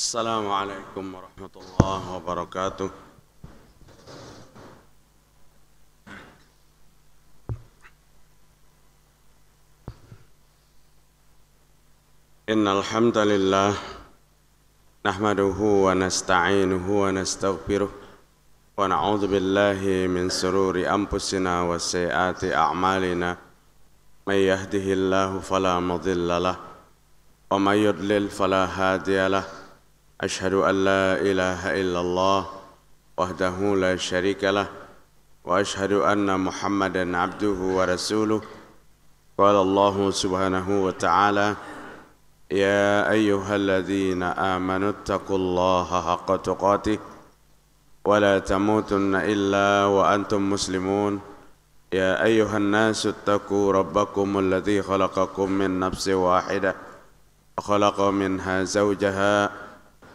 السلام عليكم ورحمة الله وبركاته إن الحمد لله نحمده ونستعينه ونستغفره ونعوذ بالله من سرور أنفسنا وسيئات أعمالنا من يهده الله فلا مضل له ومن يضلل فلا هادي له أشهد أن لا إله إلا الله وحده لا شريك له وأشهد أن محمدا عبده ورسوله قال الله سبحانه وتعالى يا أيها الذين آمنوا اتقوا الله حق تقاته ولا تموتن إلا وأنتم مسلمون يا أيها الناس اتقوا ربكم الذي خلقكم من نفس واحدة وخلق منها زوجها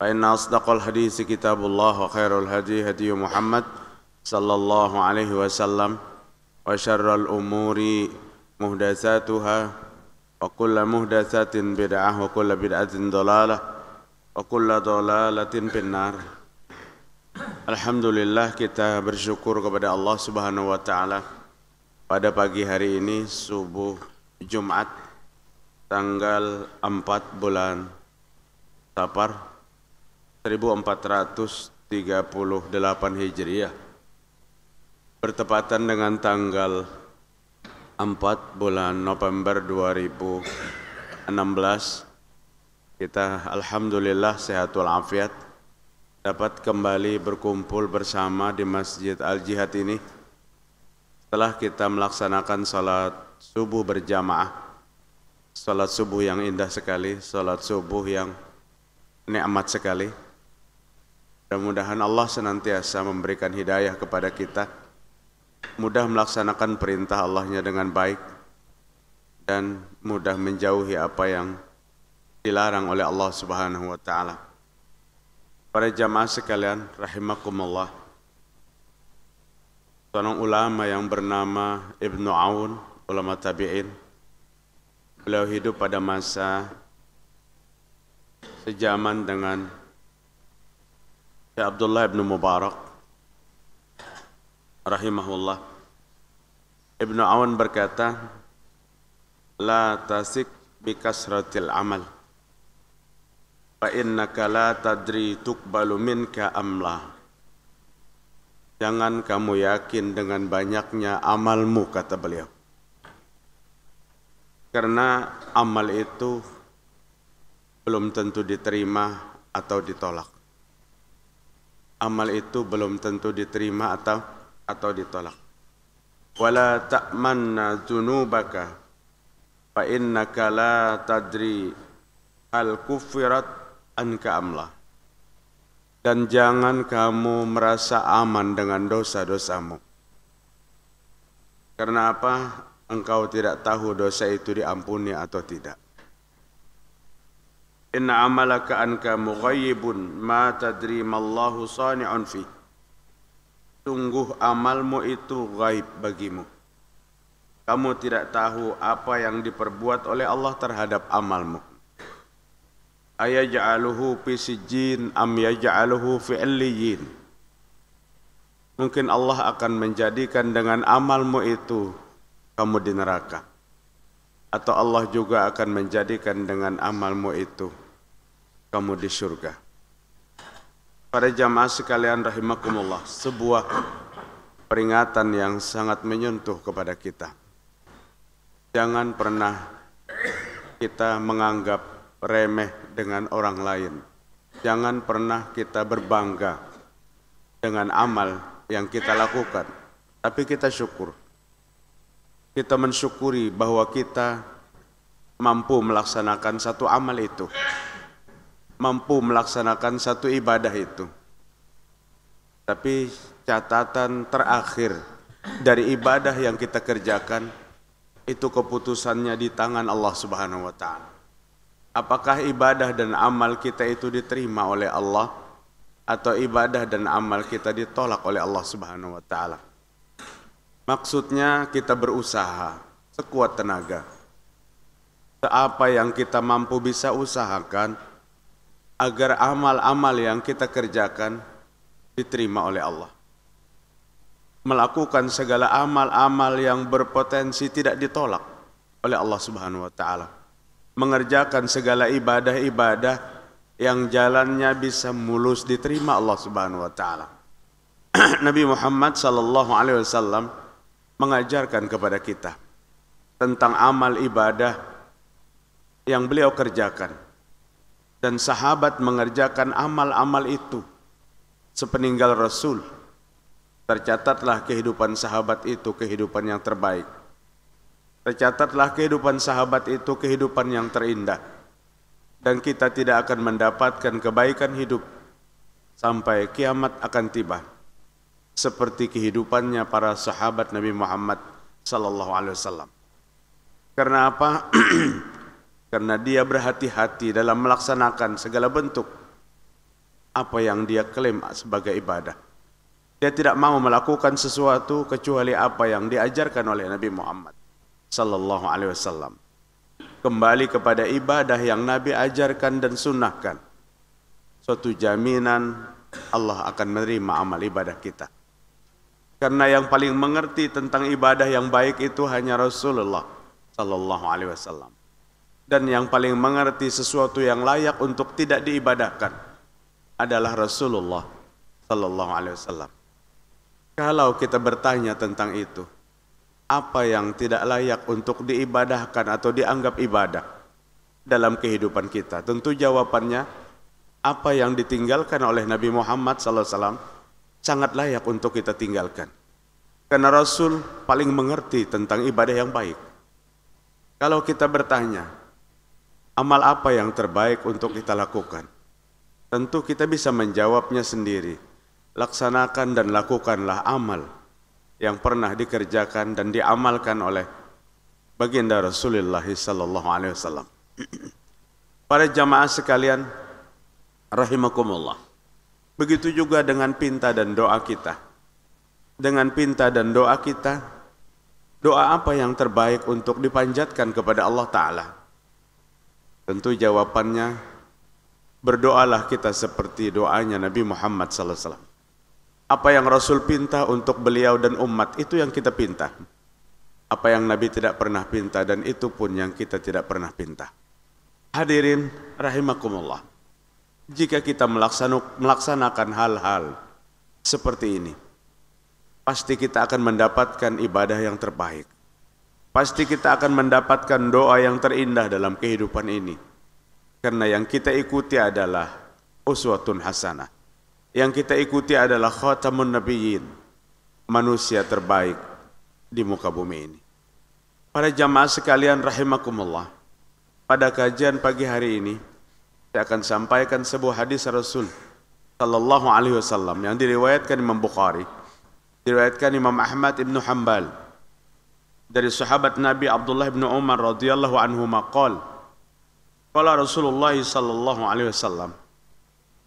فإن أصدق الحديث كتاب الله وخير الهدي هدي محمد صلى الله عليه وسلم وشر الأمور مهدساتها وكل مهدسة بدعة وكل بدعة ضلالة وكل ضلالة في النار Alhamdulillah kita bersyukur kepada Allah Subhanahu wa taala. Pada pagi hari ini subuh Jumat tanggal 4 bulan Safar 1438 Hijriah bertepatan dengan tanggal 4 bulan November 2016 kita alhamdulillah sehat walafiat dapat kembali berkumpul bersama di Masjid Al Jihad ini setelah kita melaksanakan salat subuh berjamaah salat subuh yang indah sekali salat subuh yang nikmat sekali Mudah-mudahan Allah senantiasa memberikan hidayah kepada kita, mudah melaksanakan perintah Allahnya dengan baik, dan mudah menjauhi apa yang dilarang oleh Allah Subhanahu wa Ta'ala. Para jamaah sekalian, rahimakumullah. Seorang ulama yang bernama Ibnu Aun, ulama tabi'in, beliau hidup pada masa sejaman dengan Ya Abdullah الله Mubarak rahimahullah Ibn Awan berkata la tasik bikasratil amal fa innaka la tadri tuqbalu minka amla Jangan kamu yakin dengan banyaknya amalmu kata beliau karena amal itu belum tentu diterima atau ditolak amal itu belum tentu diterima atau atau ditolak. Wala ta'manna dzunubaka fa innaka la tadri al kufirat anka amla. Dan jangan kamu merasa aman dengan dosa-dosamu. Karena apa? Engkau tidak tahu dosa itu diampuni atau tidak. إن عملك anka مغيب ما تدري ما الله صانع Sungguh amalmu itu gaib bagimu. Kamu tidak tahu apa yang diperbuat oleh Allah terhadap amalmu. Ayaj'aluhu fi sijjin am yaj'aluhu fi Mungkin Allah akan menjadikan dengan amalmu itu kamu di neraka. Atau Allah juga akan menjadikan dengan amalmu itu kamu di surga. Para jamaah sekalian rahimakumullah, sebuah peringatan yang sangat menyentuh kepada kita. Jangan pernah kita menganggap remeh dengan orang lain. Jangan pernah kita berbangga dengan amal yang kita lakukan, tapi kita syukur. Kita mensyukuri bahwa kita mampu melaksanakan satu amal itu mampu melaksanakan satu ibadah itu. Tapi catatan terakhir dari ibadah yang kita kerjakan itu keputusannya di tangan Allah Subhanahu wa taala. Apakah ibadah dan amal kita itu diterima oleh Allah atau ibadah dan amal kita ditolak oleh Allah Subhanahu wa taala? Maksudnya kita berusaha sekuat tenaga. Apa yang kita mampu bisa usahakan, agar amal-amal yang kita kerjakan diterima oleh Allah. Melakukan segala amal-amal yang berpotensi tidak ditolak oleh Allah Subhanahu wa taala. Mengerjakan segala ibadah-ibadah yang jalannya bisa mulus diterima Allah Subhanahu wa taala. Nabi Muhammad sallallahu alaihi wasallam mengajarkan kepada kita tentang amal ibadah yang beliau kerjakan dan sahabat mengerjakan amal-amal itu sepeninggal Rasul. Tercatatlah kehidupan sahabat itu kehidupan yang terbaik. Tercatatlah kehidupan sahabat itu kehidupan yang terindah. Dan kita tidak akan mendapatkan kebaikan hidup sampai kiamat akan tiba. Seperti kehidupannya para sahabat Nabi Muhammad sallallahu alaihi wasallam. Karena apa? karena dia berhati-hati dalam melaksanakan segala bentuk apa yang dia klaim sebagai ibadah. Dia tidak mau melakukan sesuatu kecuali apa yang diajarkan oleh Nabi Muhammad sallallahu alaihi wasallam. Kembali kepada ibadah yang Nabi ajarkan dan sunnahkan. Suatu jaminan Allah akan menerima amal ibadah kita. Karena yang paling mengerti tentang ibadah yang baik itu hanya Rasulullah sallallahu alaihi wasallam dan yang paling mengerti sesuatu yang layak untuk tidak diibadahkan adalah Rasulullah sallallahu alaihi wasallam. Kalau kita bertanya tentang itu, apa yang tidak layak untuk diibadahkan atau dianggap ibadah dalam kehidupan kita? Tentu jawabannya apa yang ditinggalkan oleh Nabi Muhammad SAW alaihi wasallam sangat layak untuk kita tinggalkan. Karena Rasul paling mengerti tentang ibadah yang baik. Kalau kita bertanya, amal apa yang terbaik untuk kita lakukan? Tentu kita bisa menjawabnya sendiri. Laksanakan dan lakukanlah amal yang pernah dikerjakan dan diamalkan oleh baginda Rasulullah sallallahu alaihi wasallam. Para jamaah sekalian, rahimakumullah. Begitu juga dengan pinta dan doa kita. Dengan pinta dan doa kita, doa apa yang terbaik untuk dipanjatkan kepada Allah taala? Tentu jawabannya berdoalah kita seperti doanya Nabi Muhammad sallallahu alaihi wasallam. Apa yang Rasul pinta untuk beliau dan umat itu yang kita pinta. Apa yang Nabi tidak pernah pinta dan itu pun yang kita tidak pernah pinta. Hadirin rahimakumullah. Jika kita melaksanakan hal-hal seperti ini, pasti kita akan mendapatkan ibadah yang terbaik pasti kita akan mendapatkan doa yang terindah dalam kehidupan ini. Karena yang kita ikuti adalah uswatun hasanah. Yang kita ikuti adalah khatamun nabiyyin, manusia terbaik di muka bumi ini. Para jamaah sekalian rahimakumullah. Pada kajian pagi hari ini saya akan sampaikan sebuah hadis Rasul sallallahu alaihi wasallam yang diriwayatkan Imam Bukhari, diriwayatkan Imam Ahmad Ibnu Hanbal dari sahabat Nabi Abdullah bin Umar radhiyallahu anhu maqal Qala Rasulullah sallallahu alaihi wasallam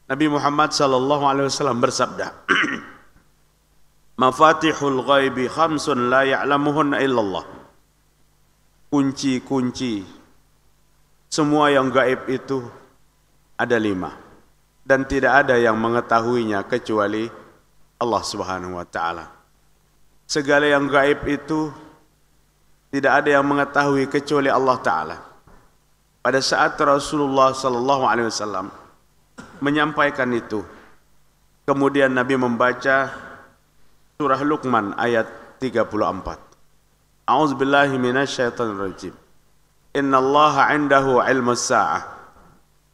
Nabi Muhammad sallallahu alaihi wasallam bersabda Mafatihul ghaibi khamsun la ya'lamuhunna illallah Kunci-kunci semua yang gaib itu ada lima dan tidak ada yang mengetahuinya kecuali Allah Subhanahu wa taala. Segala yang gaib itu tidak ada yang mengetahui kecuali Allah taala. Pada saat Rasulullah sallallahu alaihi wasallam menyampaikan itu, kemudian Nabi membaca surah Luqman ayat 34. A'udzubillahi minasyaitonirrajim. Innallaha 'indahu 'ilmus sa'ah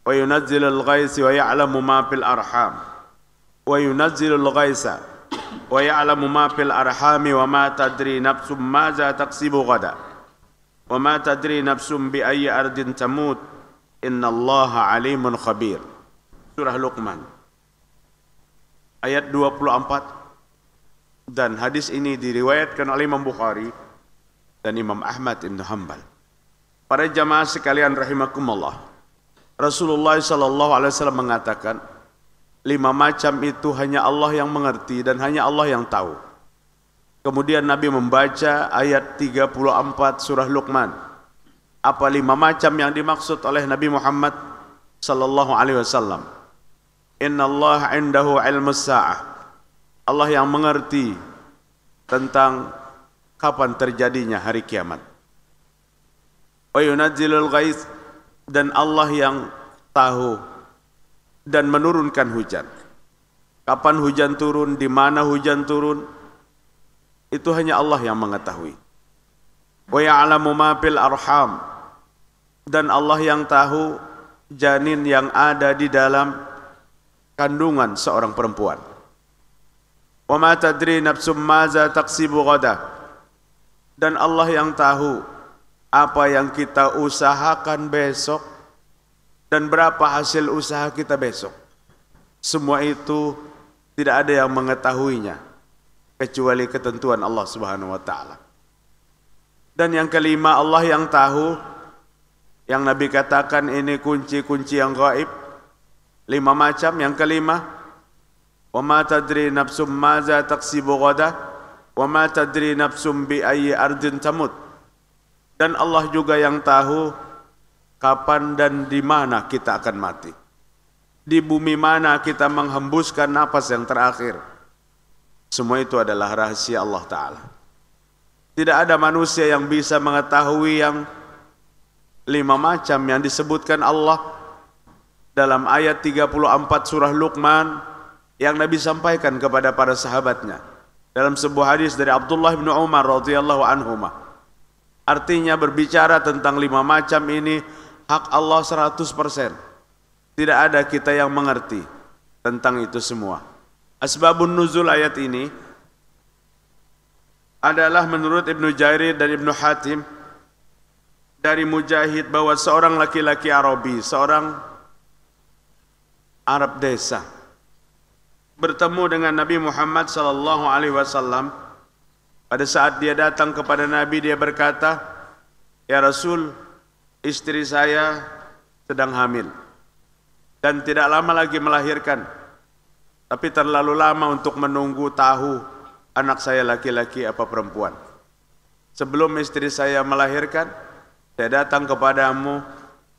wa yunazzilul ghaitsa wa ya'lamu ma fil arham wa yunazzilul ghaitsa wa ya'lamu ma fil arhami wa ma tadri nafsum maza taksibu ghadan wa ma tadri nafsum bi ayyi ardin tamut innallaha alimun khabir ayat 24 dan hadis ini diriwayatkan oleh Imam Bukhari dan Imam Ahmad bin Hanbal para jamaah sekalian rahimakumullah Rasulullah sallallahu alaihi wasallam mengatakan Lima macam itu hanya Allah yang mengerti dan hanya Allah yang tahu. Kemudian Nabi membaca ayat 34 surah Luqman. Apa lima macam yang dimaksud oleh Nabi Muhammad sallallahu alaihi wasallam? Inna Allah indahu ilmu sa'ah. Allah yang mengerti tentang kapan terjadinya hari kiamat. Wa yunazzilul ghaiz dan Allah yang tahu dan menurunkan hujan. Kapan hujan turun, di mana hujan turun, itu hanya Allah yang mengetahui. Wa ya'lamu ma fil arham. Dan Allah yang tahu janin yang ada di dalam kandungan seorang perempuan. Wa ma tadri nafsum maza taqsibu ghada. Dan Allah yang tahu apa yang kita usahakan besok dan berapa hasil usaha kita besok. Semua itu tidak ada yang mengetahuinya kecuali ketentuan Allah Subhanahu wa taala. Dan yang kelima Allah yang tahu yang Nabi katakan ini kunci-kunci yang gaib lima macam yang kelima wa ma tadri nafsum maza taksibu ghada wa ma tadri nafsum bi ayyi ardin tamut dan Allah juga yang tahu kapan dan di mana kita akan mati. Di bumi mana kita menghembuskan nafas yang terakhir. Semua itu adalah rahasia Allah Ta'ala. Tidak ada manusia yang bisa mengetahui yang lima macam yang disebutkan Allah dalam ayat 34 surah Luqman yang Nabi sampaikan kepada para sahabatnya dalam sebuah hadis dari Abdullah bin Umar radhiyallahu anhu. Artinya berbicara tentang lima macam ini hak Allah 100%. Tidak ada kita yang mengerti tentang itu semua. Asbabun nuzul ayat ini adalah menurut Ibnu Jarir dan Ibnu Hatim dari Mujahid bahwa seorang laki-laki Arabi, seorang Arab desa bertemu dengan Nabi Muhammad sallallahu alaihi wasallam pada saat dia datang kepada Nabi dia berkata, "Ya Rasul, istri saya sedang hamil dan tidak lama lagi melahirkan. Tapi terlalu lama untuk menunggu tahu anak saya laki-laki apa perempuan. Sebelum istri saya melahirkan, saya datang kepadamu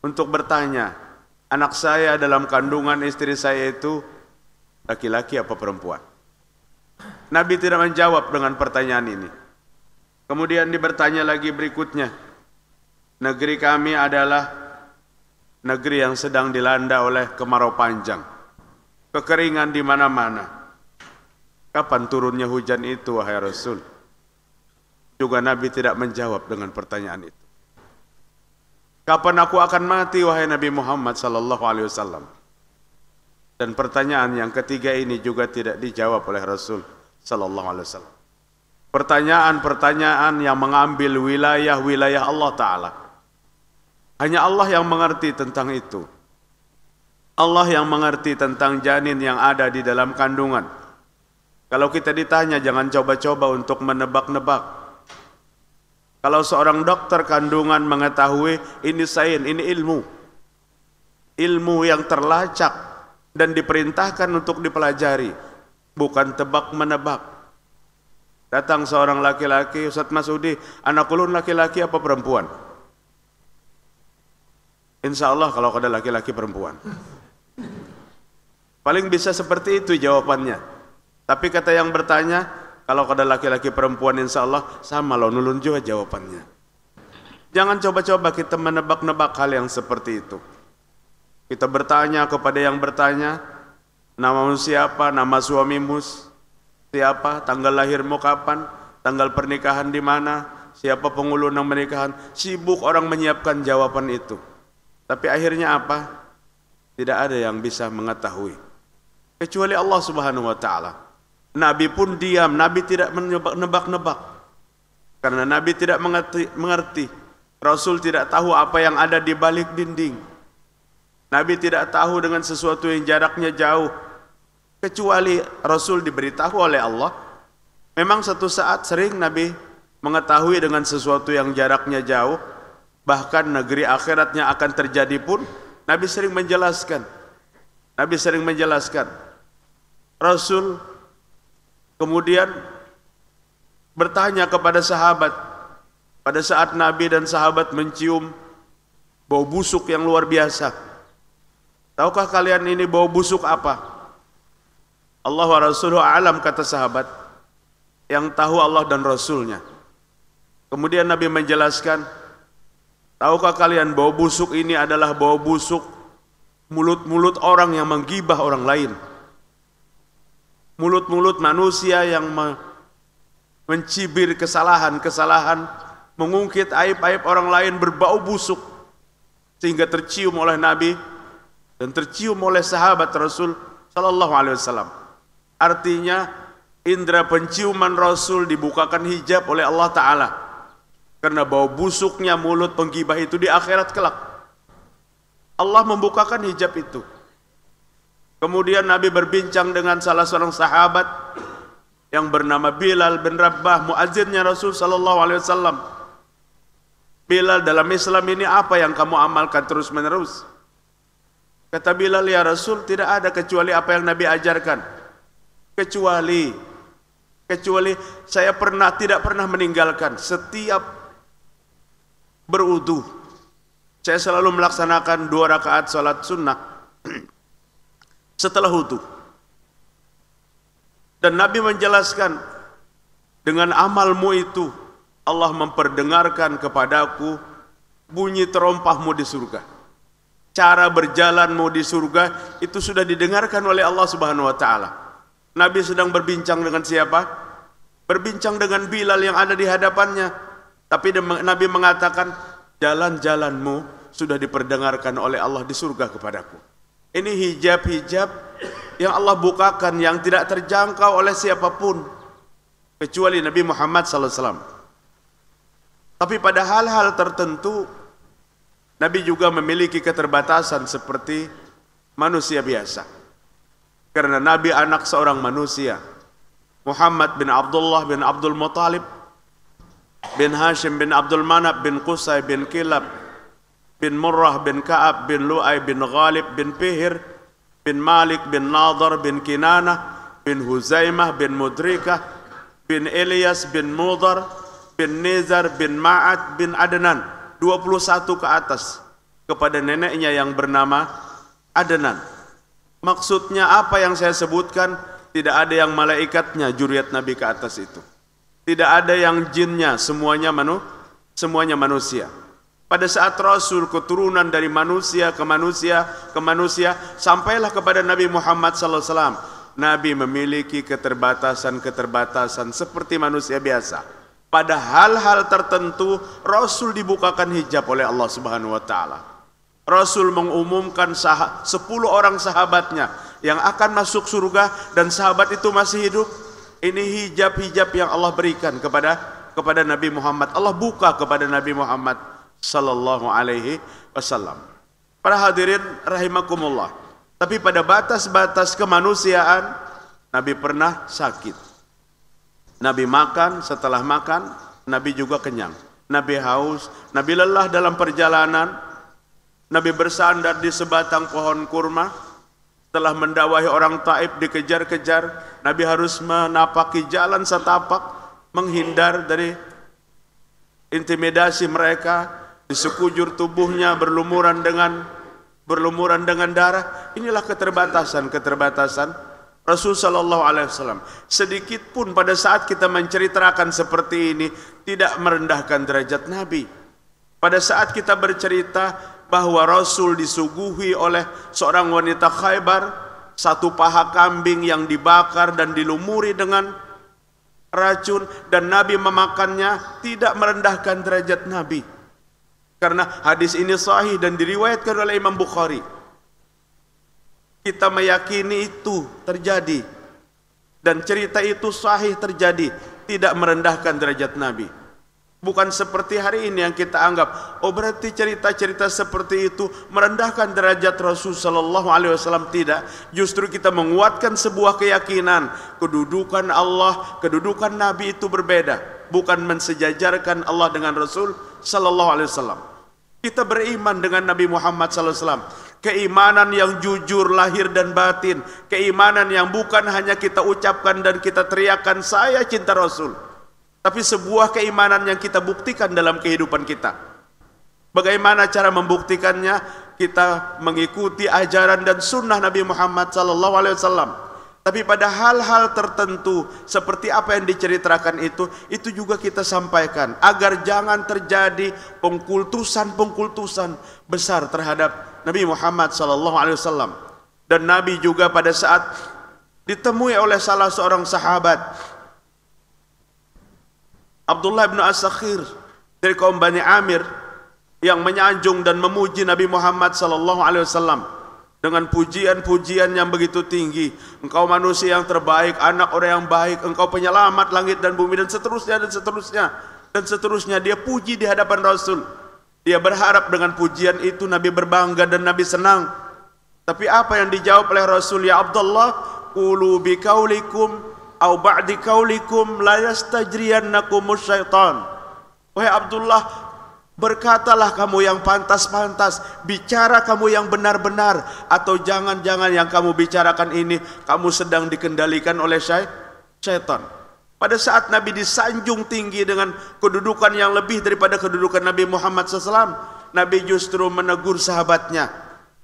untuk bertanya, anak saya dalam kandungan istri saya itu laki-laki apa perempuan? Nabi tidak menjawab dengan pertanyaan ini. Kemudian dibertanya lagi berikutnya, Negeri kami adalah negeri yang sedang dilanda oleh kemarau panjang. Kekeringan di mana-mana. Kapan turunnya hujan itu, wahai Rasul? Juga Nabi tidak menjawab dengan pertanyaan itu. Kapan aku akan mati, wahai Nabi Muhammad sallallahu alaihi wasallam? Dan pertanyaan yang ketiga ini juga tidak dijawab oleh Rasul sallallahu alaihi wasallam. Pertanyaan-pertanyaan yang mengambil wilayah-wilayah Allah taala. Hanya Allah yang mengerti tentang itu. Allah yang mengerti tentang janin yang ada di dalam kandungan. Kalau kita ditanya jangan coba-coba untuk menebak-nebak. Kalau seorang dokter kandungan mengetahui ini sains, ini ilmu. Ilmu yang terlacak dan diperintahkan untuk dipelajari, bukan tebak-menebak. Datang seorang laki-laki, Ustaz Masudi, anak ulun laki-laki apa perempuan? Insya Allah kalau ada laki-laki perempuan. Paling bisa seperti itu jawabannya. Tapi kata yang bertanya, kalau ada laki-laki perempuan insya Allah sama lo nulun juga jawabannya. Jangan coba-coba kita menebak-nebak hal yang seperti itu. Kita bertanya kepada yang bertanya, namamu siapa, nama suamimu siapa, tanggal lahirmu kapan, tanggal pernikahan di mana, siapa penghulu pernikahan. Sibuk orang menyiapkan jawaban itu. Tapi akhirnya apa? Tidak ada yang bisa mengetahui. Kecuali Allah Subhanahu wa taala. Nabi pun diam, Nabi tidak menebak-nebak. Karena Nabi tidak mengerti, mengerti. Rasul tidak tahu apa yang ada di balik dinding. Nabi tidak tahu dengan sesuatu yang jaraknya jauh. Kecuali Rasul diberitahu oleh Allah. Memang satu saat sering Nabi mengetahui dengan sesuatu yang jaraknya jauh, bahkan negeri akhiratnya akan terjadi pun Nabi sering menjelaskan Nabi sering menjelaskan Rasul kemudian bertanya kepada sahabat pada saat Nabi dan sahabat mencium bau busuk yang luar biasa tahukah kalian ini bau busuk apa Allah wa Rasuluh alam kata sahabat yang tahu Allah dan Rasulnya kemudian Nabi menjelaskan Tahukah kalian bau busuk ini adalah bau busuk mulut-mulut orang yang menggibah orang lain. Mulut-mulut manusia yang mencibir kesalahan-kesalahan, mengungkit aib-aib orang lain berbau busuk sehingga tercium oleh Nabi dan tercium oleh sahabat Rasul sallallahu alaihi wasallam. Artinya indera penciuman Rasul dibukakan hijab oleh Allah taala karena bau busuknya mulut penggibah itu di akhirat kelak. Allah membukakan hijab itu. Kemudian Nabi berbincang dengan salah seorang sahabat yang bernama Bilal bin Rabah, muazzinnya Rasul sallallahu alaihi wasallam. Bilal dalam Islam ini apa yang kamu amalkan terus-menerus? Kata Bilal, ya Rasul, tidak ada kecuali apa yang Nabi ajarkan. Kecuali kecuali saya pernah tidak pernah meninggalkan setiap berwudu. Saya selalu melaksanakan dua rakaat salat sunnah setelah wudu. Dan Nabi menjelaskan dengan amalmu itu Allah memperdengarkan kepadaku bunyi terompahmu di surga. Cara berjalanmu di surga itu sudah didengarkan oleh Allah Subhanahu wa taala. Nabi sedang berbincang dengan siapa? Berbincang dengan Bilal yang ada di hadapannya tapi Nabi mengatakan jalan-jalanmu sudah diperdengarkan oleh Allah di surga kepadaku. Ini hijab-hijab yang Allah bukakan yang tidak terjangkau oleh siapapun kecuali Nabi Muhammad sallallahu alaihi wasallam. Tapi pada hal-hal tertentu Nabi juga memiliki keterbatasan seperti manusia biasa. Karena Nabi anak seorang manusia. Muhammad bin Abdullah bin Abdul Muthalib bin Hashim bin Abdul Manab bin Qusay bin Kilab bin Murrah bin Ka'ab bin Lu'ay bin Ghalib bin Pihir bin Malik bin Nadar bin Kinana bin Huzaimah bin Mudrika bin Elias bin Mudar bin Nizar bin Ma'at bin Adnan 21 ke atas kepada neneknya yang bernama Adnan maksudnya apa yang saya sebutkan tidak ada yang malaikatnya juriat Nabi ke atas itu tidak ada yang jinnya, semuanya manu, semuanya manusia. Pada saat Rasul keturunan dari manusia ke manusia ke manusia sampailah kepada Nabi Muhammad SAW. Nabi memiliki keterbatasan-keterbatasan seperti manusia biasa. Pada hal-hal tertentu Rasul dibukakan hijab oleh Allah Subhanahu wa taala. Rasul mengumumkan 10 orang sahabatnya yang akan masuk surga dan sahabat itu masih hidup ini hijab-hijab yang Allah berikan kepada kepada Nabi Muhammad. Allah buka kepada Nabi Muhammad sallallahu alaihi wasallam. Para hadirin rahimakumullah. Tapi pada batas-batas kemanusiaan Nabi pernah sakit. Nabi makan, setelah makan Nabi juga kenyang. Nabi haus, Nabi lelah dalam perjalanan, Nabi bersandar di sebatang pohon kurma, setelah mendakwahi orang Taib dikejar-kejar, Nabi harus menapaki jalan setapak menghindar dari intimidasi mereka, di sekujur tubuhnya berlumuran dengan berlumuran dengan darah. Inilah keterbatasan-keterbatasan Rasul saw. alaihi wasallam. Sedikit pun pada saat kita menceritakan seperti ini tidak merendahkan derajat Nabi. Pada saat kita bercerita bahwa Rasul disuguhi oleh seorang wanita Khaybar satu paha kambing yang dibakar dan dilumuri dengan racun dan Nabi memakannya tidak merendahkan derajat Nabi karena hadis ini sahih dan diriwayatkan oleh Imam Bukhari kita meyakini itu terjadi dan cerita itu sahih terjadi tidak merendahkan derajat Nabi Bukan seperti hari ini yang kita anggap. Oh berarti cerita-cerita seperti itu merendahkan derajat Rasul Sallallahu Alaihi Wasallam tidak. Justru kita menguatkan sebuah keyakinan kedudukan Allah, kedudukan Nabi itu berbeda. Bukan mensejajarkan Allah dengan Rasul Sallallahu Alaihi Wasallam. Kita beriman dengan Nabi Muhammad Sallallahu Alaihi Wasallam. Keimanan yang jujur lahir dan batin Keimanan yang bukan hanya kita ucapkan dan kita teriakan Saya cinta Rasul tapi sebuah keimanan yang kita buktikan dalam kehidupan kita. Bagaimana cara membuktikannya? Kita mengikuti ajaran dan sunnah Nabi Muhammad sallallahu alaihi wasallam. Tapi pada hal-hal tertentu seperti apa yang diceritakan itu, itu juga kita sampaikan agar jangan terjadi pengkultusan-pengkultusan besar terhadap Nabi Muhammad sallallahu alaihi wasallam. Dan Nabi juga pada saat ditemui oleh salah seorang sahabat Abdullah bin As-Sakhir dari kaum Bani Amir yang menyanjung dan memuji Nabi Muhammad sallallahu alaihi wasallam dengan pujian-pujian yang begitu tinggi. Engkau manusia yang terbaik, anak orang yang baik, engkau penyelamat langit dan bumi dan seterusnya dan seterusnya dan seterusnya. Dia puji di hadapan Rasul. Dia berharap dengan pujian itu Nabi berbangga dan Nabi senang. Tapi apa yang dijawab oleh Rasul ya Abdullah? Qulu au ba'di kaulikum la yastajriyannakumus syaitan wahai Abdullah Berkatalah kamu yang pantas-pantas, bicara kamu yang benar-benar, atau jangan-jangan yang kamu bicarakan ini kamu sedang dikendalikan oleh syaitan. Pada saat Nabi disanjung tinggi dengan kedudukan yang lebih daripada kedudukan Nabi Muhammad SAW, Nabi justru menegur sahabatnya,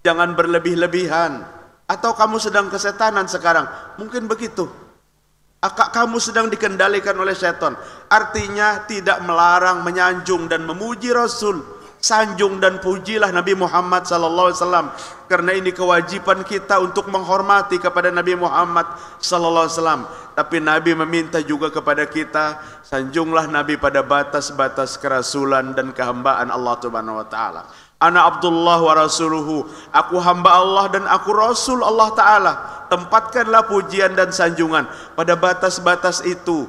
jangan berlebih-lebihan. Atau kamu sedang kesetanan sekarang, mungkin begitu. Akak kamu sedang dikendalikan oleh setan. Artinya tidak melarang, menyanjung dan memuji Rasul. sanjung dan pujilah Nabi Muhammad sallallahu alaihi wasallam karena ini kewajiban kita untuk menghormati kepada Nabi Muhammad sallallahu alaihi wasallam tapi Nabi meminta juga kepada kita sanjunglah Nabi pada batas-batas kerasulan dan kehambaan Allah Subhanahu wa taala ana abdullah wa rasuluhu aku hamba Allah dan aku rasul Allah taala tempatkanlah pujian dan sanjungan pada batas-batas itu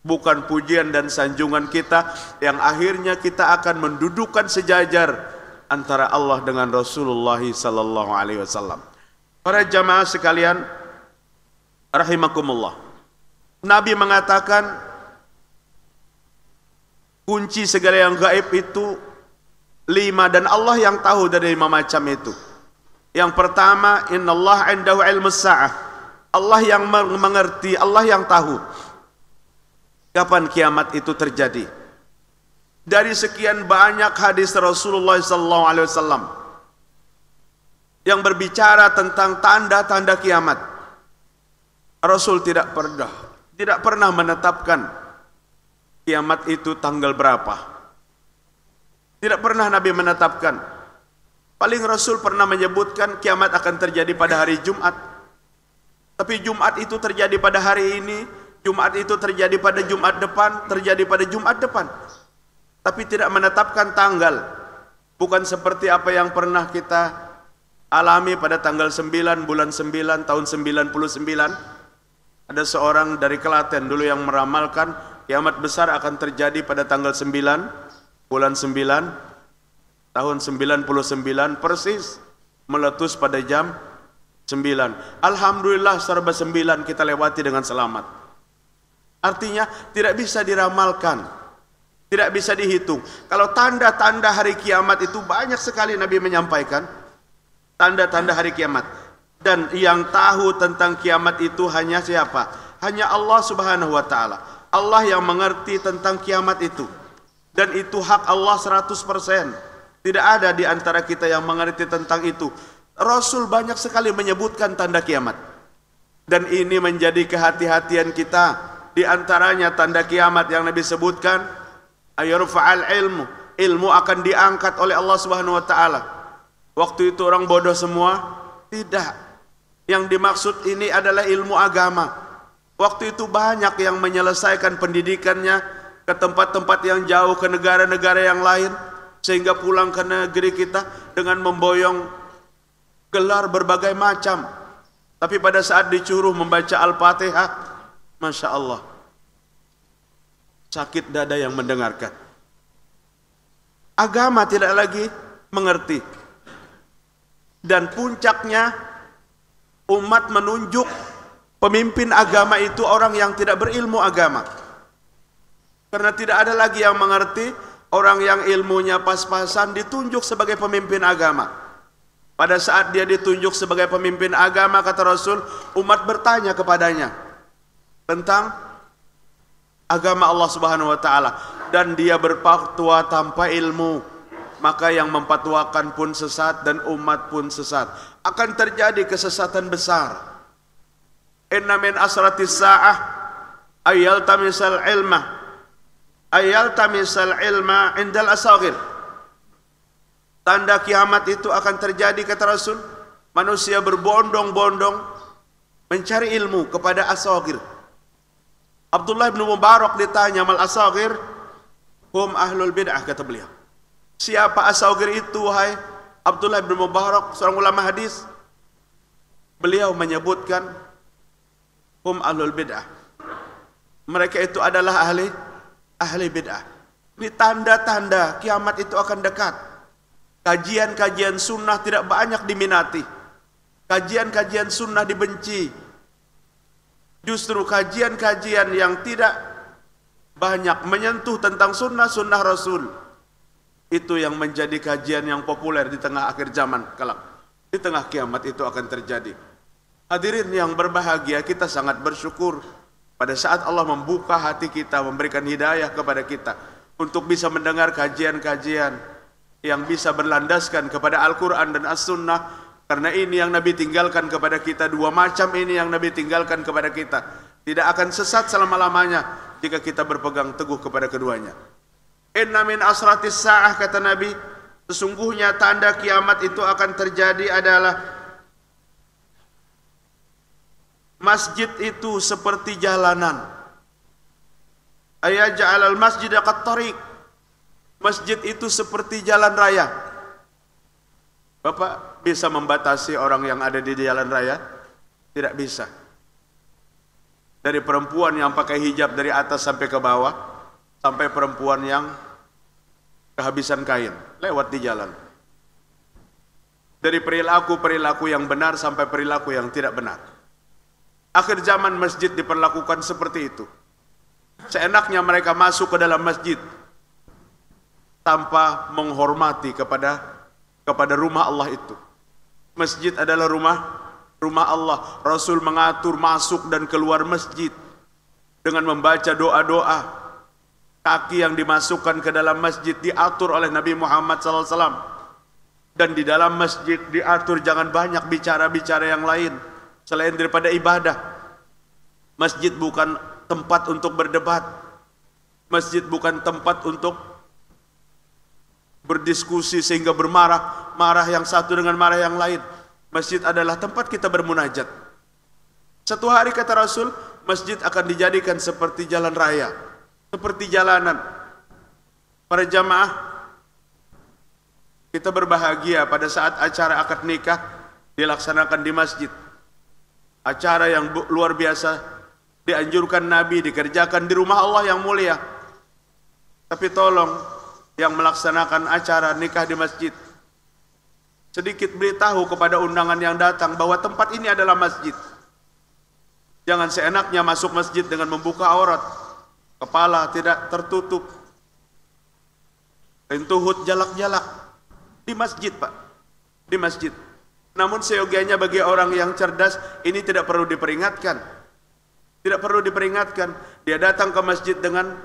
bukan pujian dan sanjungan kita yang akhirnya kita akan mendudukan sejajar antara Allah dengan Rasulullah sallallahu alaihi wasallam. Para jamaah sekalian rahimakumullah. Nabi mengatakan kunci segala yang gaib itu lima dan Allah yang tahu dari lima macam itu. Yang pertama, innallaha indahu ilmus saah. Allah yang mengerti, Allah yang tahu. Kapan kiamat itu terjadi? Dari sekian banyak hadis Rasulullah SAW yang berbicara tentang tanda-tanda kiamat, Rasul tidak pernah tidak pernah menetapkan kiamat itu tanggal berapa. Tidak pernah Nabi menetapkan. Paling Rasul pernah menyebutkan kiamat akan terjadi pada hari Jumat. Tapi Jumat itu terjadi pada hari ini, Jumat itu terjadi pada Jumat depan, terjadi pada Jumat depan. Tapi tidak menetapkan tanggal. Bukan seperti apa yang pernah kita alami pada tanggal 9 bulan 9 tahun 99. Ada seorang dari Kelaten dulu yang meramalkan kiamat besar akan terjadi pada tanggal 9 bulan 9 tahun 99 persis meletus pada jam 9. Alhamdulillah serba 9 kita lewati dengan selamat. Artinya tidak bisa diramalkan, tidak bisa dihitung. Kalau tanda-tanda hari kiamat itu banyak sekali Nabi menyampaikan tanda-tanda hari kiamat. Dan yang tahu tentang kiamat itu hanya siapa? Hanya Allah Subhanahu wa taala. Allah yang mengerti tentang kiamat itu. Dan itu hak Allah 100%. Tidak ada di antara kita yang mengerti tentang itu. Rasul banyak sekali menyebutkan tanda kiamat. Dan ini menjadi kehati-hatian kita di antaranya tanda kiamat yang Nabi sebutkan ayurfa'al ilmu, ilmu akan diangkat oleh Allah Subhanahu wa taala. Waktu itu orang bodoh semua? Tidak. Yang dimaksud ini adalah ilmu agama. Waktu itu banyak yang menyelesaikan pendidikannya ke tempat-tempat yang jauh ke negara-negara yang lain sehingga pulang ke negeri kita dengan memboyong gelar berbagai macam. Tapi pada saat dicuruh membaca Al-Fatihah, Masya Allah sakit dada yang mendengarkan. Agama tidak lagi mengerti. Dan puncaknya umat menunjuk pemimpin agama itu orang yang tidak berilmu agama. Karena tidak ada lagi yang mengerti orang yang ilmunya pas-pasan ditunjuk sebagai pemimpin agama. Pada saat dia ditunjuk sebagai pemimpin agama kata Rasul, umat bertanya kepadanya tentang agama Allah Subhanahu wa taala dan dia berfatwa tanpa ilmu maka yang mempatuakan pun sesat dan umat pun sesat akan terjadi kesesatan besar inna min asratis sa'ah ayal tamisal ilma ayal tamisal ilma indal asagir tanda kiamat itu akan terjadi kata Rasul manusia berbondong-bondong mencari ilmu kepada asagir Abdullah bin Mubarak ditanya mal asagir hum ahlul bid'ah kata beliau. Siapa asagir itu hai Abdullah bin Mubarak seorang ulama hadis? Beliau menyebutkan hum ahlul bid'ah. Mereka itu adalah ahli ahli bid'ah. Ini tanda-tanda kiamat itu akan dekat. Kajian-kajian sunnah tidak banyak diminati. Kajian-kajian sunnah dibenci. Justru kajian-kajian yang tidak banyak menyentuh tentang sunnah-sunnah Rasul itu yang menjadi kajian yang populer di tengah akhir zaman kelak. Di tengah kiamat itu akan terjadi. Hadirin yang berbahagia, kita sangat bersyukur pada saat Allah membuka hati kita, memberikan hidayah kepada kita untuk bisa mendengar kajian-kajian yang bisa berlandaskan kepada Al-Quran dan As-Sunnah karena ini yang Nabi tinggalkan kepada kita, dua macam ini yang Nabi tinggalkan kepada kita. Tidak akan sesat selama-lamanya jika kita berpegang teguh kepada keduanya. Enamin asratis sa'ah kata Nabi, sesungguhnya tanda kiamat itu akan terjadi adalah masjid itu seperti jalanan. Ayaj'al al-masjid tarik. Masjid itu seperti jalan raya. Bapak, bisa membatasi orang yang ada di jalan raya? Tidak bisa. Dari perempuan yang pakai hijab dari atas sampai ke bawah, sampai perempuan yang kehabisan kain, lewat di jalan. Dari perilaku-perilaku yang benar sampai perilaku yang tidak benar. Akhir zaman masjid diperlakukan seperti itu. Seenaknya mereka masuk ke dalam masjid tanpa menghormati kepada kepada rumah Allah itu. Masjid adalah rumah rumah Allah. Rasul mengatur masuk dan keluar masjid dengan membaca doa-doa. Kaki yang dimasukkan ke dalam masjid diatur oleh Nabi Muhammad SAW. Dan di dalam masjid diatur jangan banyak bicara-bicara yang lain selain daripada ibadah. Masjid bukan tempat untuk berdebat. Masjid bukan tempat untuk berdiskusi sehingga bermarah, marah yang satu dengan marah yang lain. Masjid adalah tempat kita bermunajat. Satu hari kata Rasul, masjid akan dijadikan seperti jalan raya, seperti jalanan. Para jamaah, kita berbahagia pada saat acara akad nikah dilaksanakan di masjid. Acara yang luar biasa dianjurkan Nabi dikerjakan di rumah Allah yang mulia. Tapi tolong yang melaksanakan acara nikah di masjid. Sedikit beritahu kepada undangan yang datang bahwa tempat ini adalah masjid. Jangan seenaknya masuk masjid dengan membuka aurat. Kepala tidak tertutup. hut jalak-jalak. Di masjid Pak. Di masjid. Namun seyogianya bagi orang yang cerdas ini tidak perlu diperingatkan. Tidak perlu diperingatkan. Dia datang ke masjid dengan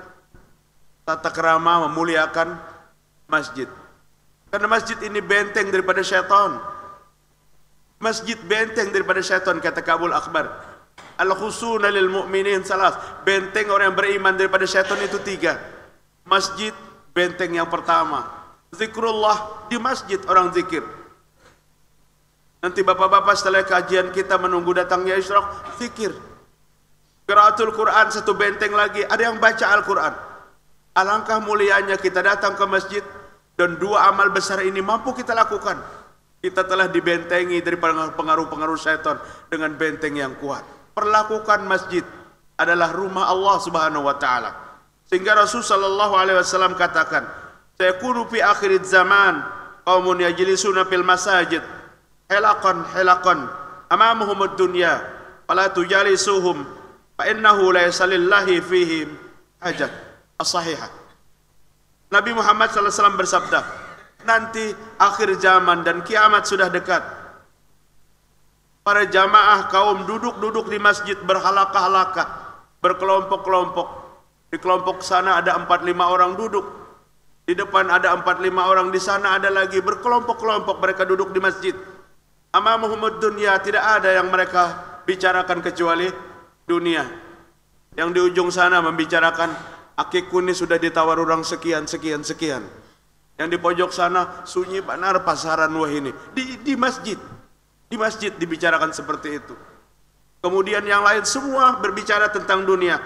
tata kerama memuliakan masjid. Karena masjid ini benteng daripada syaitan. Masjid benteng daripada syaitan kata Kabul Akbar. Al-khusuna lil mu'minin salas. Benteng orang yang beriman daripada syaitan itu tiga. Masjid benteng yang pertama. Zikrullah di masjid orang zikir. Nanti bapak-bapak setelah kajian kita menunggu datangnya Isyraq, zikir. Qiraatul Quran satu benteng lagi, ada yang baca Al-Quran. Alangkah mulianya kita datang ke masjid dan dua amal besar ini mampu kita lakukan. Kita telah dibentengi dari pengaruh-pengaruh setan dengan benteng yang kuat. Perlakukan masjid adalah rumah Allah Subhanahu wa taala. Sehingga Rasul sallallahu alaihi wasallam katakan, "Saya fi akhir zaman qaumun yajlisuna fil masajid helakon helakon amamuhum ad-dunya fala tujalisuhum fa innahu la yasallillahi fihim hajat." as-sahihah. Nabi Muhammad SAW bersabda, nanti akhir zaman dan kiamat sudah dekat. Para jamaah kaum duduk-duduk di masjid berhalaka-halaka, berkelompok-kelompok. Di kelompok sana ada empat lima orang duduk, di depan ada empat lima orang, di sana ada lagi berkelompok-kelompok mereka duduk di masjid. Amamuhumud dunia tidak ada yang mereka bicarakan kecuali dunia. Yang di ujung sana membicarakan Aki kunis sudah ditawar orang sekian, sekian, sekian. Yang di pojok sana sunyi benar pasaran wah ini. Di, di masjid. Di masjid dibicarakan seperti itu. Kemudian yang lain semua berbicara tentang dunia.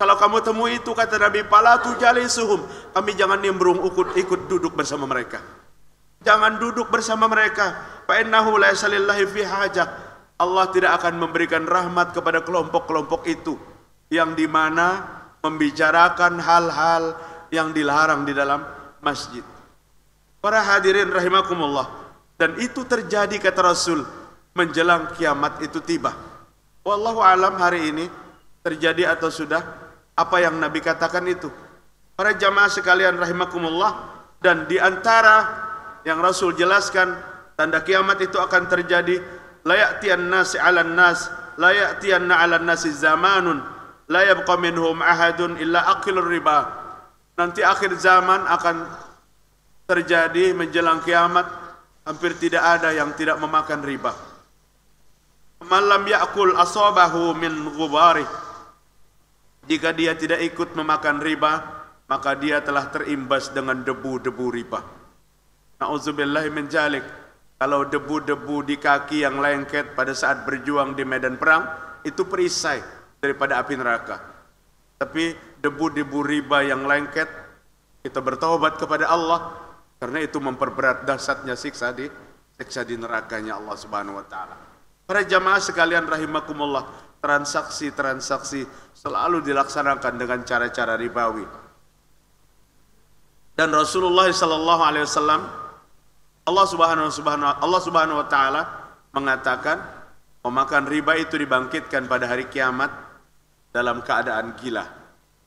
Kalau kamu temui itu kata Nabi Palatu suhum. Kami jangan nimbrung ukut ikut duduk bersama mereka. Jangan duduk bersama mereka. Fa'innahu la yasalillahi fi hajah. Allah tidak akan memberikan rahmat kepada kelompok-kelompok itu. Yang di mana membicarakan hal-hal yang dilarang di dalam masjid. Para hadirin rahimakumullah. Dan itu terjadi kata Rasul menjelang kiamat itu tiba. Wallahu alam hari ini terjadi atau sudah apa yang Nabi katakan itu. Para jamaah sekalian rahimakumullah dan di antara yang Rasul jelaskan tanda kiamat itu akan terjadi la nasi 'alan nas la ya'tiyanna 'alan nasi zamanun la yabqa minhum ahadun illa akilur riba. Nanti akhir zaman akan terjadi menjelang kiamat hampir tidak ada yang tidak memakan riba. Malam yakul asobahu min gubari. Jika dia tidak ikut memakan riba, maka dia telah terimbas dengan debu-debu riba. Nauzubillah menjalik Kalau debu-debu di kaki yang lengket pada saat berjuang di medan perang, itu perisai daripada api neraka. Tapi debu-debu riba yang lengket, kita bertobat kepada Allah karena itu memperberat dasarnya siksa di siksa di nerakanya Allah Subhanahu wa taala. Para jamaah sekalian rahimakumullah, transaksi-transaksi selalu dilaksanakan dengan cara-cara ribawi. Dan Rasulullah sallallahu alaihi wasallam Allah Subhanahu Subhanahu Allah Subhanahu wa taala mengatakan memakan riba itu dibangkitkan pada hari kiamat dalam keadaan gila.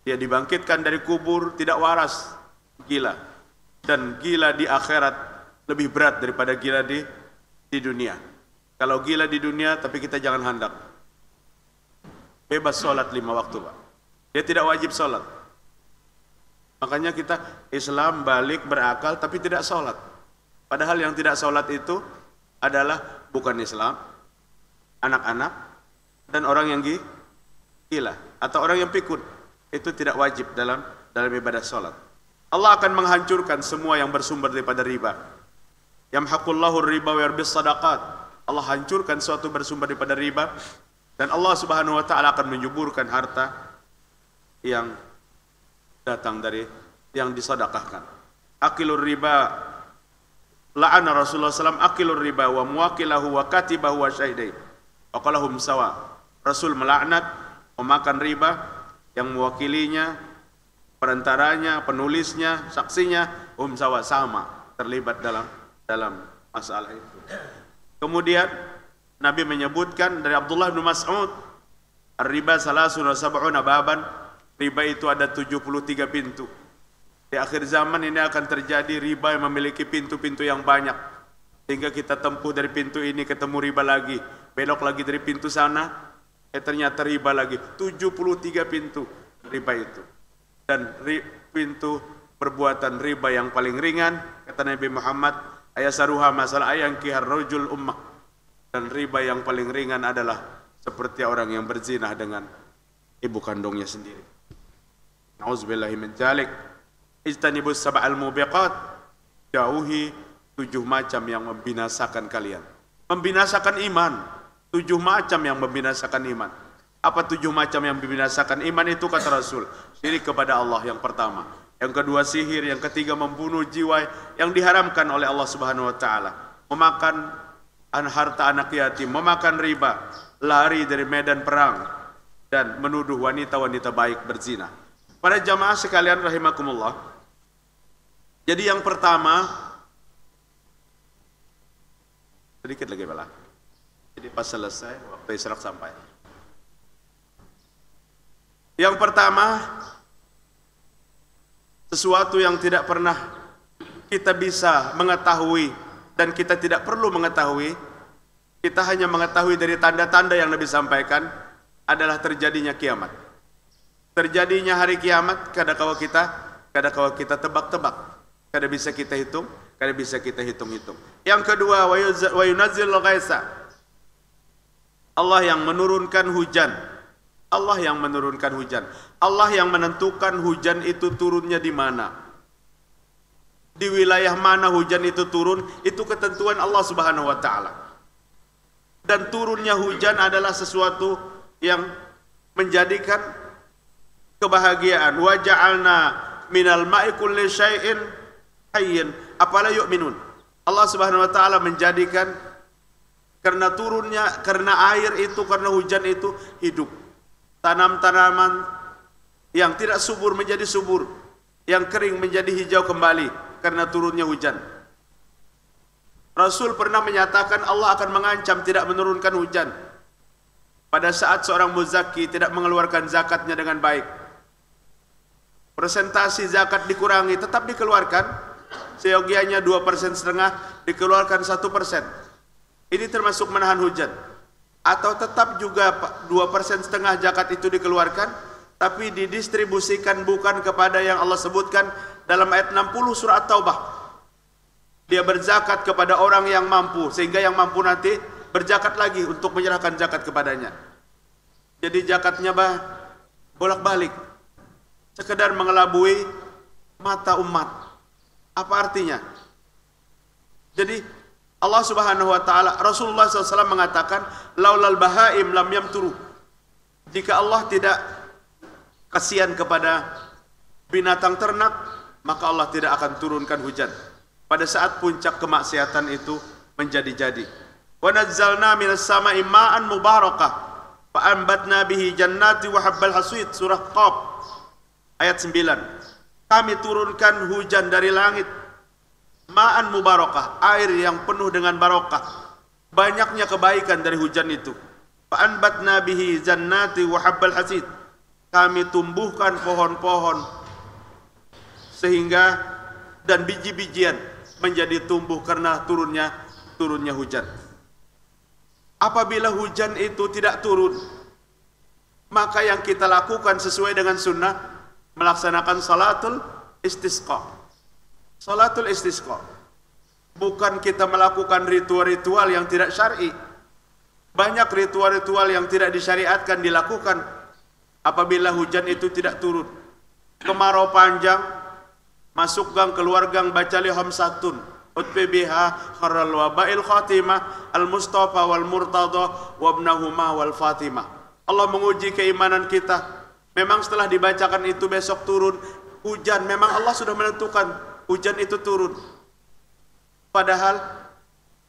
Dia dibangkitkan dari kubur tidak waras, gila. Dan gila di akhirat lebih berat daripada gila di di dunia. Kalau gila di dunia tapi kita jangan hendak. Bebas sholat lima waktu Pak. Dia tidak wajib sholat. Makanya kita Islam balik berakal tapi tidak sholat. Padahal yang tidak sholat itu adalah bukan Islam, anak-anak, dan orang yang ilah atau orang yang pikun itu tidak wajib dalam dalam ibadah salat. Allah akan menghancurkan semua yang bersumber daripada riba. Yamhaqullahu riba wa yarbis sadaqat. Allah hancurkan suatu bersumber daripada riba dan Allah Subhanahu wa taala akan menyuburkan harta yang datang dari yang disedekahkan. Akilur riba la'ana Rasulullah SAW akilur riba wa muwakilahu wa katibahu wa syahidai. Aqalahum sawa. Rasul melaknat memakan riba yang mewakilinya, perantaranya, penulisnya, saksinya, um sama terlibat dalam dalam masalah itu. Kemudian Nabi menyebutkan dari Abdullah bin Mas'ud, riba salasun wa sab'una riba itu ada 73 pintu. Di akhir zaman ini akan terjadi riba yang memiliki pintu-pintu yang banyak. Sehingga kita tempuh dari pintu ini ketemu riba lagi, belok lagi dari pintu sana, Eh ternyata riba lagi 73 pintu riba itu. Dan ri, pintu perbuatan riba yang paling ringan kata Nabi Muhammad saruha masalah ayang kihar rojul ummah dan riba yang paling ringan adalah seperti orang yang berzinah dengan ibu kandungnya sendiri. Nauzubillahi min dzalik. Ijtanibus sab'al mubiqat. Jauhi tujuh macam yang membinasakan kalian. Membinasakan iman Tujuh macam yang membinasakan iman. Apa tujuh macam yang membinasakan iman itu kata Rasul? Syirik kepada Allah yang pertama. Yang kedua sihir, yang ketiga membunuh jiwa yang diharamkan oleh Allah Subhanahu wa taala. Memakan harta anak yatim, memakan riba, lari dari medan perang dan menuduh wanita-wanita baik berzina. Para jamaah sekalian rahimakumullah. Jadi yang pertama sedikit lagi malah. Jadi pas selesai, waktu Israq sampai. Yang pertama, sesuatu yang tidak pernah kita bisa mengetahui dan kita tidak perlu mengetahui, kita hanya mengetahui dari tanda-tanda yang Nabi sampaikan adalah terjadinya kiamat. Terjadinya hari kiamat, kadang kala kita, kadang kala kita tebak-tebak, kadang bisa kita hitung, kadang bisa kita hitung-hitung. Yang kedua, wa yunazzil ghaisa Allah yang menurunkan hujan. Allah yang menurunkan hujan. Allah yang menentukan hujan itu turunnya di mana. Di wilayah mana hujan itu turun, itu ketentuan Allah Subhanahu wa taala. Dan turunnya hujan adalah sesuatu yang menjadikan kebahagiaan. Wa ja'alna minal ma'i kulli syai'in hayyin. Apala yu'minun. Allah Subhanahu wa taala menjadikan karena turunnya, karena air itu, karena hujan itu hidup. Tanam-tanaman yang tidak subur menjadi subur, yang kering menjadi hijau kembali karena turunnya hujan. Rasul pernah menyatakan Allah akan mengancam tidak menurunkan hujan. Pada saat seorang muzaki tidak mengeluarkan zakatnya dengan baik. Presentasi zakat dikurangi, tetap dikeluarkan. Seyogianya 2% setengah, dikeluarkan 1%. Ini termasuk menahan hujan. Atau tetap juga 2% setengah zakat itu dikeluarkan, tapi didistribusikan bukan kepada yang Allah sebutkan dalam ayat 60 surah Taubah. Dia berzakat kepada orang yang mampu, sehingga yang mampu nanti berzakat lagi untuk menyerahkan zakat kepadanya. Jadi zakatnya bah bolak-balik. Sekedar mengelabui mata umat. Apa artinya? Jadi Allah Subhanahu wa taala Rasulullah SAW mengatakan laulal bahaim lam yamturu. Jika Allah tidak kasihan kepada binatang ternak, maka Allah tidak akan turunkan hujan pada saat puncak kemaksiatan itu menjadi-jadi. Wa nazzalna minas sama'i ma'an mubarakah fa anbatna bihi jannati wa habbal haswid surah Qaf ayat 9. Kami turunkan hujan dari langit Ma'an mubarakah, air yang penuh dengan barokah. Banyaknya kebaikan dari hujan itu. Fa'anbatna bihi jannati wa habbal hasid. Kami tumbuhkan pohon-pohon sehingga dan biji-bijian menjadi tumbuh karena turunnya turunnya hujan. Apabila hujan itu tidak turun, maka yang kita lakukan sesuai dengan sunnah melaksanakan salatul istisqa Salatul istisqa. Bukan kita melakukan ritual-ritual yang tidak syar'i. Banyak ritual-ritual yang tidak disyariatkan dilakukan apabila hujan itu tidak turun. Kemarau panjang, masuk gang keluar gang baca hamsatun. UTPBH kharal wabail khatimah al-mustafa wal murtada wabnahuma wal fatimah. Allah menguji keimanan kita. Memang setelah dibacakan itu besok turun hujan. Memang Allah sudah menentukan hujan itu turun. Padahal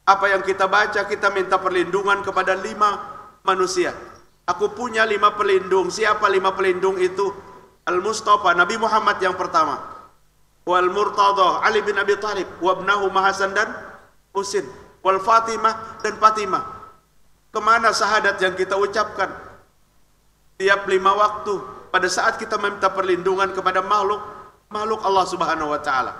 apa yang kita baca kita minta perlindungan kepada lima manusia. Aku punya lima pelindung. Siapa lima pelindung itu? Al-Mustafa, Nabi Muhammad yang pertama. Wal Murtadah, Ali bin Abi Thalib, wabnahu Mahasan dan Husin. Wal Fatimah dan Fatimah. Kemana sahadat yang kita ucapkan? Tiap lima waktu, pada saat kita meminta perlindungan kepada makhluk, makhluk Allah Subhanahu wa taala.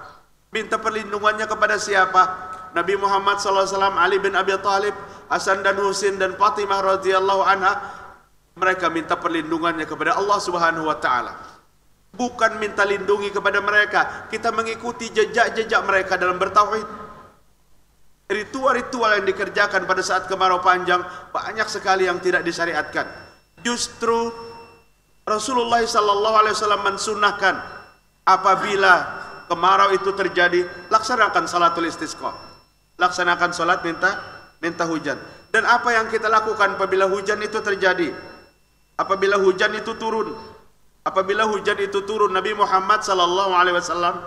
Minta perlindungannya kepada siapa? Nabi Muhammad SAW, Ali bin Abi Thalib, Hasan dan Husin dan Fatimah radhiyallahu anha mereka minta perlindungannya kepada Allah Subhanahu wa taala. Bukan minta lindungi kepada mereka, kita mengikuti jejak-jejak mereka dalam bertauhid. Ritual-ritual yang dikerjakan pada saat kemarau panjang banyak sekali yang tidak disyariatkan. Justru Rasulullah sallallahu alaihi wasallam mensunahkan apabila kemarau itu terjadi, laksanakan salatul istisqa. Laksanakan salat minta minta hujan. Dan apa yang kita lakukan apabila hujan itu terjadi? Apabila hujan itu turun, apabila hujan itu turun Nabi Muhammad sallallahu alaihi wasallam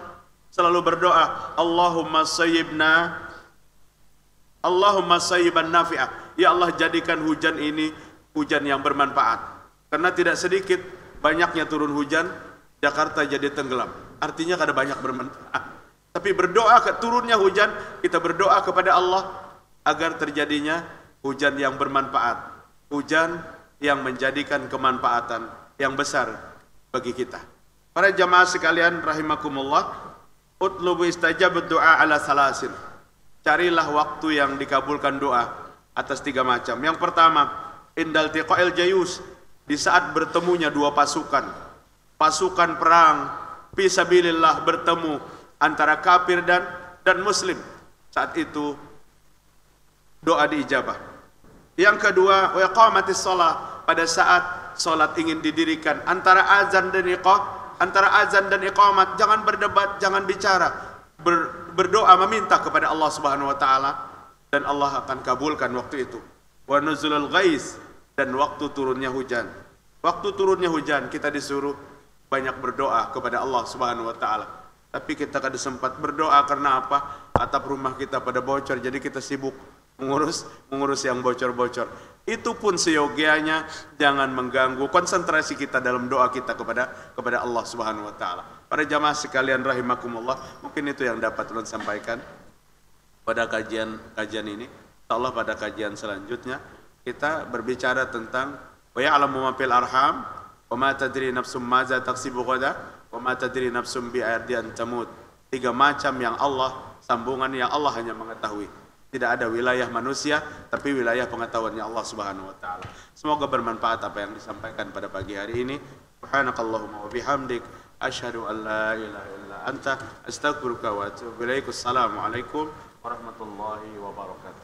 selalu berdoa, Allahumma sayyibna Allahumma sayyiban nafi'ah. Ya Allah jadikan hujan ini hujan yang bermanfaat. Karena tidak sedikit banyaknya turun hujan Jakarta jadi tenggelam. Artinya ada banyak bermanfaat. Tapi berdoa ke turunnya hujan, kita berdoa kepada Allah agar terjadinya hujan yang bermanfaat. Hujan yang menjadikan kemanfaatan yang besar bagi kita. Para jamaah sekalian rahimakumullah, utlubu istajabat doa ala salasin. Carilah waktu yang dikabulkan doa atas tiga macam. Yang pertama, indal tiqa'il jayus, di saat bertemunya dua pasukan pasukan perang fisabilillah bertemu antara kafir dan dan muslim. Saat itu doa diijabah. Yang kedua, wa iqamatis shalah pada saat salat ingin didirikan antara azan dan iqamah, antara azan dan iqamat jangan berdebat, jangan bicara. Ber, berdoa meminta kepada Allah Subhanahu wa taala dan Allah akan kabulkan waktu itu. Wa nuzulul ghais dan waktu turunnya hujan. Waktu turunnya hujan kita disuruh banyak berdoa kepada Allah Subhanahu wa taala. Tapi kita kada sempat berdoa karena apa? Atap rumah kita pada bocor jadi kita sibuk mengurus mengurus yang bocor-bocor. Itu pun seyogianya jangan mengganggu konsentrasi kita dalam doa kita kepada kepada Allah Subhanahu wa taala. Para jamaah sekalian rahimakumullah, mungkin itu yang dapat ulun sampaikan pada kajian kajian ini. Insyaallah pada kajian selanjutnya kita berbicara tentang wa ya'lamu ma arham wa ma tadri nafsum maza taksibu ghada wa ma tadri nafsum bi ardin tamut. Tiga macam yang Allah sambungan yang Allah hanya mengetahui. Tidak ada wilayah manusia tapi wilayah pengetahuannya Allah Subhanahu wa taala. Semoga bermanfaat apa yang disampaikan pada pagi hari ini. Subhanakallahumma wa bihamdik asyhadu an la ilaha illa anta astaghfiruka wa atubu ilaik. Assalamualaikum warahmatullahi wabarakatuh.